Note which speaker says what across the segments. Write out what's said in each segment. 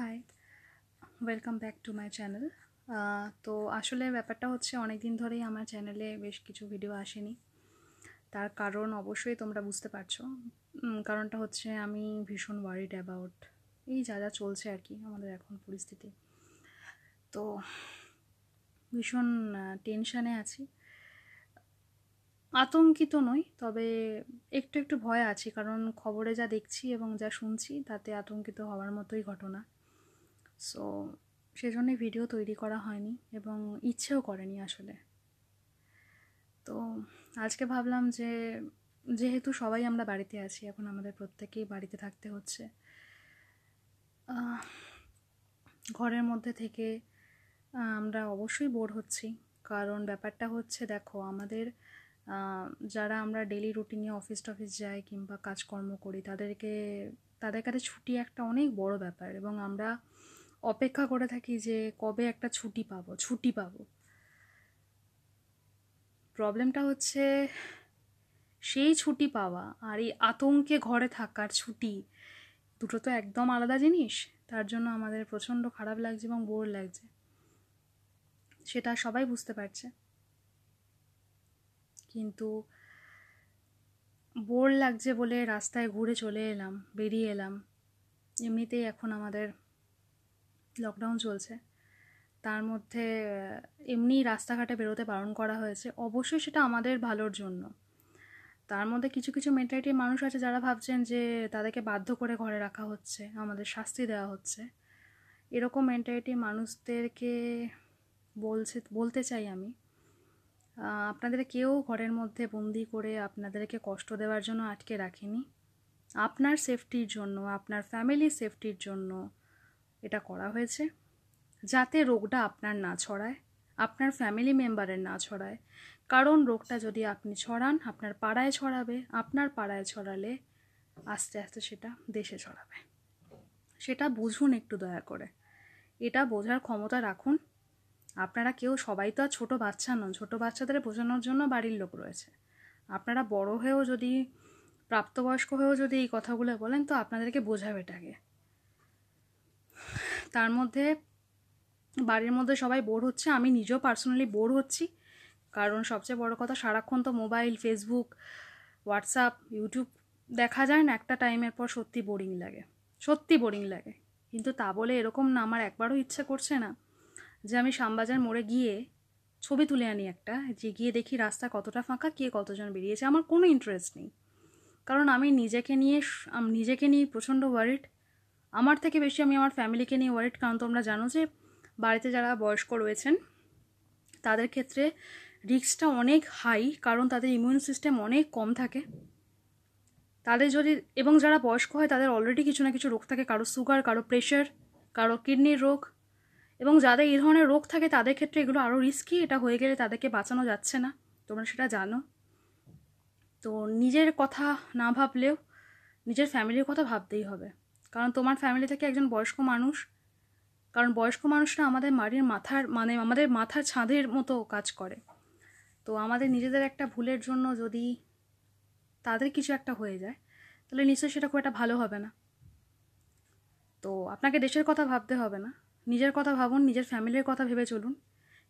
Speaker 1: high welcome back to my channel তো আসলে ব্যাপারটা হচ্ছে অনেক দিন ধরেই আমার চ্যানেলে বেশ কিছু ভিডিও আসেনি তার কারণ অবশ্যই তোমরা বুঝতে পারছো কারণটা হচ্ছে আমি ভীষণ ওয়ারিড অ্যাবাউট এই যা যা চলছে আর কি আমাদের এখন পরিস্থিতি তো ভীষণ টেনশানে আছি আতঙ্কিত নই তবে একটু একটু ভয় আছি কারণ খবরে যা দেখছি এবং যা শুনছি তাতে আতঙ্কিত হওয়ার মতোই ঘটনা সো সেজন্যই ভিডিও তৈরি করা হয়নি এবং ইচ্ছেও করেনি আসলে তো আজকে ভাবলাম যে যেহেতু সবাই আমরা বাড়িতে আছি এখন আমাদের প্রত্যেকেই বাড়িতে থাকতে হচ্ছে ঘরের মধ্যে থেকে আমরা অবশ্যই বোর হচ্ছি কারণ ব্যাপারটা হচ্ছে দেখো আমাদের যারা আমরা ডেলি রুটিনে অফিস টফিস যাই কিংবা কাজকর্ম করি তাদেরকে তাদের কাছে ছুটি একটা অনেক বড় ব্যাপার এবং আমরা অপেক্ষা করে থাকি যে কবে একটা ছুটি পাবো ছুটি পাবো প্রবলেমটা হচ্ছে সেই ছুটি পাওয়া আর এই আতঙ্কে ঘরে থাকার ছুটি দুটো তো একদম আলাদা জিনিস তার জন্য আমাদের প্রচণ্ড খারাপ লাগছে এবং বোর লাগছে সেটা সবাই বুঝতে পারছে কিন্তু বোর লাগছে বলে রাস্তায় ঘুরে চলে এলাম বেরিয়ে এলাম এমনিতেই এখন আমাদের লকডাউন চলছে তার মধ্যে এমনি রাস্তাঘাটে বেরোতে বারণ করা হয়েছে অবশ্যই সেটা আমাদের ভালোর জন্য তার মধ্যে কিছু কিছু মেন্টালিটির মানুষ আছে যারা ভাবছেন যে তাদেরকে বাধ্য করে ঘরে রাখা হচ্ছে আমাদের শাস্তি দেওয়া হচ্ছে এরকম মেন্টালিটির মানুষদেরকে বলছে বলতে চাই আমি আপনাদের কেউ ঘরের মধ্যে বন্দি করে আপনাদেরকে কষ্ট দেওয়ার জন্য আটকে রাখেনি আপনার সেফটির জন্য আপনার ফ্যামিলির সেফটির জন্য এটা করা হয়েছে যাতে রোগটা আপনার না ছড়ায় আপনার ফ্যামিলি মেম্বারের না ছড়ায় কারণ রোগটা যদি আপনি ছড়ান আপনার পাড়ায় ছড়াবে আপনার পাড়ায় ছড়ালে আস্তে আস্তে সেটা দেশে ছড়াবে সেটা বুঝুন একটু দয়া করে এটা বোঝার ক্ষমতা রাখুন আপনারা কেউ সবাই তো আর ছোটো বাচ্চা নন ছোটো বাচ্চাদের বোঝানোর জন্য বাড়ির লোক রয়েছে আপনারা বড় হয়েও যদি প্রাপ্তবয়স্ক হয়েও যদি এই কথাগুলো বলেন তো আপনাদেরকে বোঝাবে এটাকে তার মধ্যে বাড়ির মধ্যে সবাই বোর হচ্ছে আমি নিজেও পার্সোনালি বোর হচ্ছি কারণ সবচেয়ে বড় কথা সারাক্ষণ তো মোবাইল ফেসবুক হোয়াটসঅ্যাপ ইউটিউব দেখা যায় না একটা টাইমের পর সত্যি বোরিং লাগে সত্যি বোরিং লাগে কিন্তু তা বলে এরকম না আমার একবারও ইচ্ছা করছে না যে আমি শ্যামবাজার মোড়ে গিয়ে ছবি তুলে আনি একটা যে গিয়ে দেখি রাস্তা কতটা ফাঁকা কে কতজন বেরিয়েছে আমার কোনো ইন্টারেস্ট নেই কারণ আমি নিজেকে নিয়ে নিজেকে নিয়ে প্রচণ্ড ওয়ারিড আমার থেকে বেশি আমি আমার ফ্যামিলিকে নিয়ে ওয়ারিড কারণ তোমরা জানো যে বাড়িতে যারা বয়স্ক রয়েছেন তাদের ক্ষেত্রে রিক্সটা অনেক হাই কারণ তাদের ইমিউন সিস্টেম অনেক কম থাকে তাদের যদি এবং যারা বয়স্ক হয় তাদের অলরেডি কিছু না কিছু রোগ থাকে কারো সুগার কারো প্রেশার কারো কিডনির রোগ এবং যাদের এই ধরনের রোগ থাকে তাদের ক্ষেত্রে এগুলো আরও রিস্কি এটা হয়ে গেলে তাদেরকে বাঁচানো যাচ্ছে না তোমরা সেটা জানো তো নিজের কথা না ভাবলেও নিজের ফ্যামিলির কথা ভাবতেই হবে কারণ তোমার ফ্যামিলি থেকে একজন বয়স্ক মানুষ কারণ বয়স্ক মানুষরা আমাদের বাড়ির মাথার মানে আমাদের মাথার ছাঁদের মতো কাজ করে তো আমাদের নিজেদের একটা ভুলের জন্য যদি তাদের কিছু একটা হয়ে যায় তাহলে নিশ্চয়ই সেটা খুব একটা ভালো হবে না তো আপনাকে দেশের কথা ভাবতে হবে না নিজের কথা ভাবুন নিজের ফ্যামিলির কথা ভেবে চলুন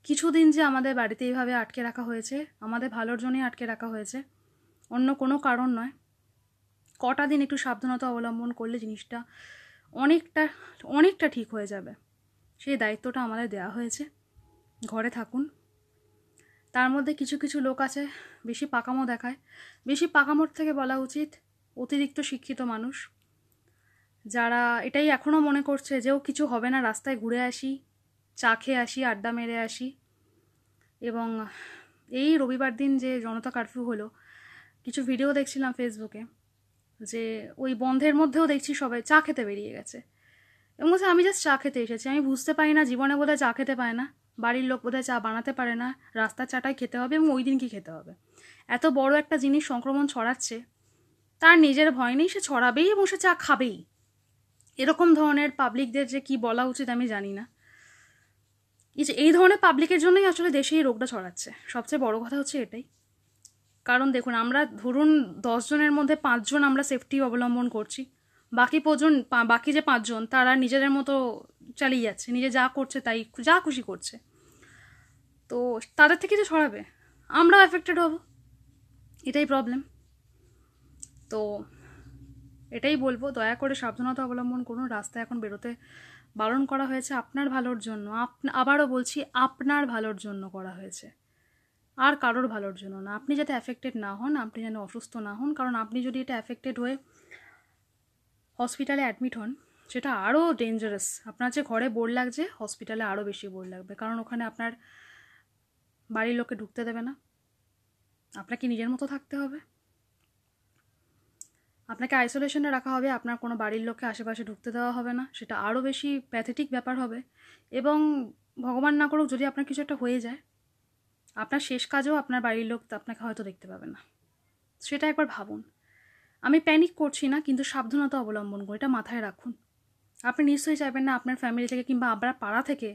Speaker 1: কিছুদিন যে আমাদের বাড়িতে এইভাবে আটকে রাখা হয়েছে আমাদের ভালোর জন্যই আটকে রাখা হয়েছে অন্য কোনো কারণ নয় কটা দিন একটু সাবধানতা অবলম্বন করলে জিনিসটা অনেকটা অনেকটা ঠিক হয়ে যাবে সেই দায়িত্বটা আমাদের দেওয়া হয়েছে ঘরে থাকুন তার মধ্যে কিছু কিছু লোক আছে বেশি পাকামো দেখায় বেশি পাকামোর থেকে বলা উচিত অতিরিক্ত শিক্ষিত মানুষ যারা এটাই এখনও মনে করছে যেও কিছু হবে না রাস্তায় ঘুরে আসি চা খেয়ে আসি আড্ডা মেরে আসি এবং এই রবিবার দিন যে জনতা কারফিউ হলো কিছু ভিডিও দেখছিলাম ফেসবুকে যে ওই বন্ধের মধ্যেও দেখছি সবাই চা খেতে বেরিয়ে গেছে এবং বলছে আমি জাস্ট চা খেতে এসেছি আমি বুঝতে পারি না জীবনে বোধহয় চা খেতে পায় না বাড়ির লোক বোধহয় চা বানাতে পারে না রাস্তার চাটাই খেতে হবে এবং ওই দিন কি খেতে হবে এত বড় একটা জিনিস সংক্রমণ ছড়াচ্ছে তার নিজের ভয় নেই সে ছড়াবেই এবং সে চা খাবেই এরকম ধরনের পাবলিকদের যে কি বলা উচিত আমি জানি না এই ধরনের পাবলিকের জন্যই আসলে দেশে এই রোগটা ছড়াচ্ছে সবচেয়ে বড় কথা হচ্ছে এটাই কারণ দেখুন আমরা ধরুন দশজনের মধ্যে পাঁচজন আমরা সেফটি অবলম্বন করছি বাকি পজন বাকি যে পাঁচজন তারা নিজেদের মতো চালিয়ে যাচ্ছে নিজে যা করছে তাই যা খুশি করছে তো তাদের থেকে যে ছড়াবে আমরা এফেক্টেড হব এটাই প্রবলেম তো এটাই বলবো দয়া করে সাবধানতা অবলম্বন করুন রাস্তায় এখন বেরোতে বারণ করা হয়েছে আপনার ভালোর জন্য আপ আবারও বলছি আপনার ভালোর জন্য করা হয়েছে আর কারোর ভালোর জন্য না আপনি যাতে অ্যাফেক্টেড না হন আপনি যেন অসুস্থ না হন কারণ আপনি যদি এটা অ্যাফেক্টেড হয়ে হসপিটালে অ্যাডমিট হন সেটা আরও ডেঞ্জারাস আপনার যে ঘরে বোর লাগছে হসপিটালে আরও বেশি বোর লাগবে কারণ ওখানে আপনার বাড়ির লোককে ঢুকতে দেবে না আপনাকে নিজের মতো থাকতে হবে আপনাকে আইসোলেশনে রাখা হবে আপনার কোনো বাড়ির লোককে আশেপাশে ঢুকতে দেওয়া হবে না সেটা আরও বেশি প্যাথেটিক ব্যাপার হবে এবং ভগবান না করুক যদি আপনার কিছু একটা হয়ে যায় আপনার শেষ কাজেও আপনার বাড়ির লোক আপনাকে হয়তো দেখতে পাবে না সেটা একবার ভাবুন আমি প্যানিক করছি না কিন্তু সাবধানতা অবলম্বন করে এটা মাথায় রাখুন আপনি নিশ্চয়ই চাইবেন না আপনার ফ্যামিলি থেকে কিংবা আপনার পাড়া থেকে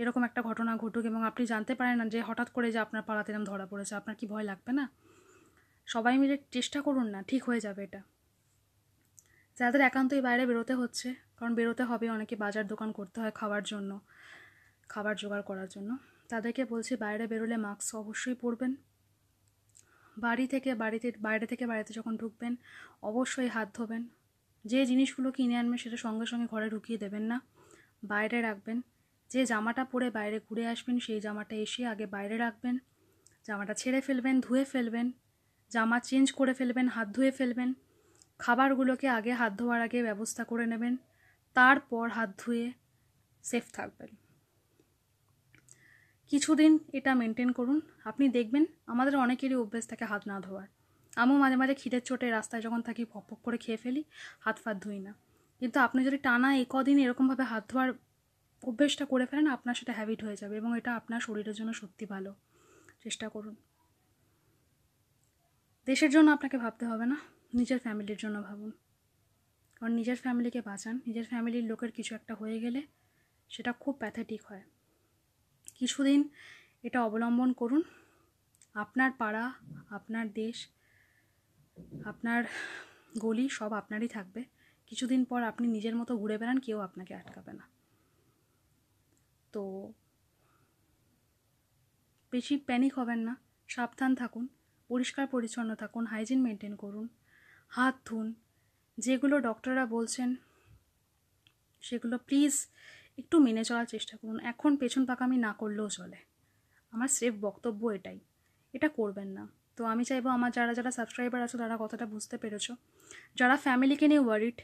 Speaker 1: এরকম একটা ঘটনা ঘটুক এবং আপনি জানতে পারেন না যে হঠাৎ করে যে আপনার পাড়াতে এরকম ধরা পড়েছে আপনার কি ভয় লাগবে না সবাই মিলে চেষ্টা করুন না ঠিক হয়ে যাবে এটা যাদের একান্তই বাইরে বেরোতে হচ্ছে কারণ বেরোতে হবে অনেকে বাজার দোকান করতে হয় খাওয়ার জন্য খাবার জোগাড় করার জন্য তাদেরকে বলছি বাইরে বেরোলে মাস্ক অবশ্যই পরবেন বাড়ি থেকে বাড়িতে বাইরে থেকে বাড়িতে যখন ঢুকবেন অবশ্যই হাত ধোবেন যে জিনিসগুলো কিনে আনবেন সেটা সঙ্গে সঙ্গে ঘরে ঢুকিয়ে দেবেন না বাইরে রাখবেন যে জামাটা পরে বাইরে ঘুরে আসবেন সেই জামাটা এসে আগে বাইরে রাখবেন জামাটা ছেড়ে ফেলবেন ধুয়ে ফেলবেন জামা চেঞ্জ করে ফেলবেন হাত ধুয়ে ফেলবেন খাবারগুলোকে আগে হাত ধোয়ার আগে ব্যবস্থা করে নেবেন তারপর হাত ধুয়ে সেফ থাকবেন কিছুদিন এটা মেনটেন করুন আপনি দেখবেন আমাদের অনেকেরই অভ্যেস থাকে হাত না ধোয়ার আমিও মাঝে মাঝে খিদের চোটে রাস্তায় যখন থাকি ভক ভক করে খেয়ে ফেলি হাত ফাত ধুই না কিন্তু আপনি যদি টানা এ কদিন এরকমভাবে হাত ধোয়ার অভ্যেসটা করে ফেলেন আপনার সেটা হ্যাবিট হয়ে যাবে এবং এটা আপনার শরীরের জন্য সত্যি ভালো চেষ্টা করুন দেশের জন্য আপনাকে ভাবতে হবে না নিজের ফ্যামিলির জন্য ভাবুন কারণ নিজের ফ্যামিলিকে বাঁচান নিজের ফ্যামিলির লোকের কিছু একটা হয়ে গেলে সেটা খুব প্যাথেটিক হয় কিছুদিন এটা অবলম্বন করুন আপনার পাড়া আপনার দেশ আপনার গলি সব আপনারই থাকবে কিছুদিন পর আপনি নিজের মতো ঘুরে বেড়ান কেউ আপনাকে আটকাবে না তো বেশি প্যানিক হবেন না সাবধান থাকুন পরিষ্কার পরিচ্ছন্ন থাকুন হাইজিন মেনটেন করুন হাত ধুন যেগুলো ডক্টররা বলছেন সেগুলো প্লিজ একটু মেনে চলার চেষ্টা করুন এখন পেছন পাকামি না করলেও চলে আমার সেফ বক্তব্য এটাই এটা করবেন না তো আমি চাইবো আমার যারা যারা সাবস্ক্রাইবার আছো তারা কথাটা বুঝতে পেরেছো যারা ফ্যামিলিকে নিয়ে ওয়ারিড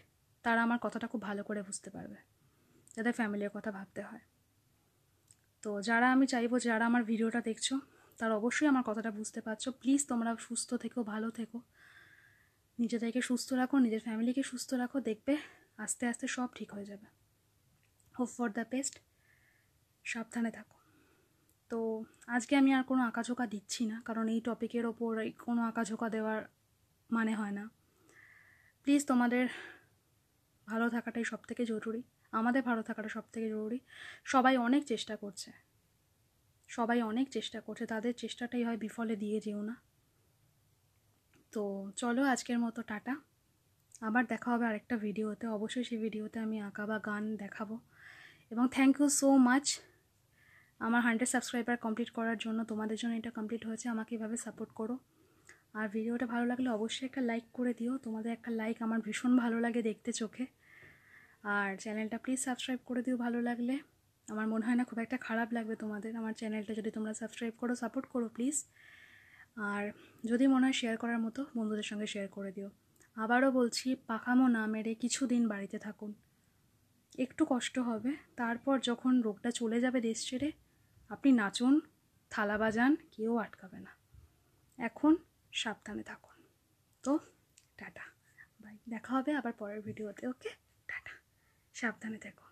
Speaker 1: তারা আমার কথাটা খুব ভালো করে বুঝতে পারবে যাদের ফ্যামিলির কথা ভাবতে হয় তো যারা আমি চাইবো যারা আমার ভিডিওটা দেখছো তারা অবশ্যই আমার কথাটা বুঝতে পারছো প্লিজ তোমরা সুস্থ থেকো ভালো থেকো নিজেদেরকে সুস্থ রাখো নিজের ফ্যামিলিকে সুস্থ রাখো দেখবে আস্তে আস্তে সব ঠিক হয়ে যাবে হোপ ফর দ্য বেস্ট সাবধানে থাকো তো আজকে আমি আর কোনো ঝোঁকা দিচ্ছি না কারণ এই টপিকের ওপর কোনো ঝোঁকা দেওয়ার মানে হয় না প্লিজ তোমাদের ভালো থাকাটাই সব থেকে জরুরি আমাদের ভালো থাকাটা সব থেকে জরুরি সবাই অনেক চেষ্টা করছে সবাই অনেক চেষ্টা করছে তাদের চেষ্টাটাই হয় বিফলে দিয়ে যেও না তো চলো আজকের মতো টাটা আবার দেখা হবে আরেকটা ভিডিওতে অবশ্যই সেই ভিডিওতে আমি আঁকা বা গান দেখাবো এবং থ্যাংক ইউ সো মাচ আমার হান্ড্রেড সাবস্ক্রাইবার কমপ্লিট করার জন্য তোমাদের জন্য এটা কমপ্লিট হয়েছে আমাকে এভাবে সাপোর্ট করো আর ভিডিওটা ভালো লাগলে অবশ্যই একটা লাইক করে দিও তোমাদের একটা লাইক আমার ভীষণ ভালো লাগে দেখতে চোখে আর চ্যানেলটা প্লিজ সাবস্ক্রাইব করে দিও ভালো লাগলে আমার মনে হয় না খুব একটা খারাপ লাগবে তোমাদের আমার চ্যানেলটা যদি তোমরা সাবস্ক্রাইব করো সাপোর্ট করো প্লিজ আর যদি মনে হয় শেয়ার করার মতো বন্ধুদের সঙ্গে শেয়ার করে দিও আবারও বলছি পাখামো না মেরে কিছুদিন বাড়িতে থাকুন একটু কষ্ট হবে তারপর যখন রোগটা চলে যাবে দেশ ছেড়ে আপনি নাচুন থালা বাজান কেউ আটকাবে না এখন সাবধানে থাকুন তো টাটা বাই দেখা হবে আবার পরের ভিডিওতে ওকে টাটা সাবধানে থাকুন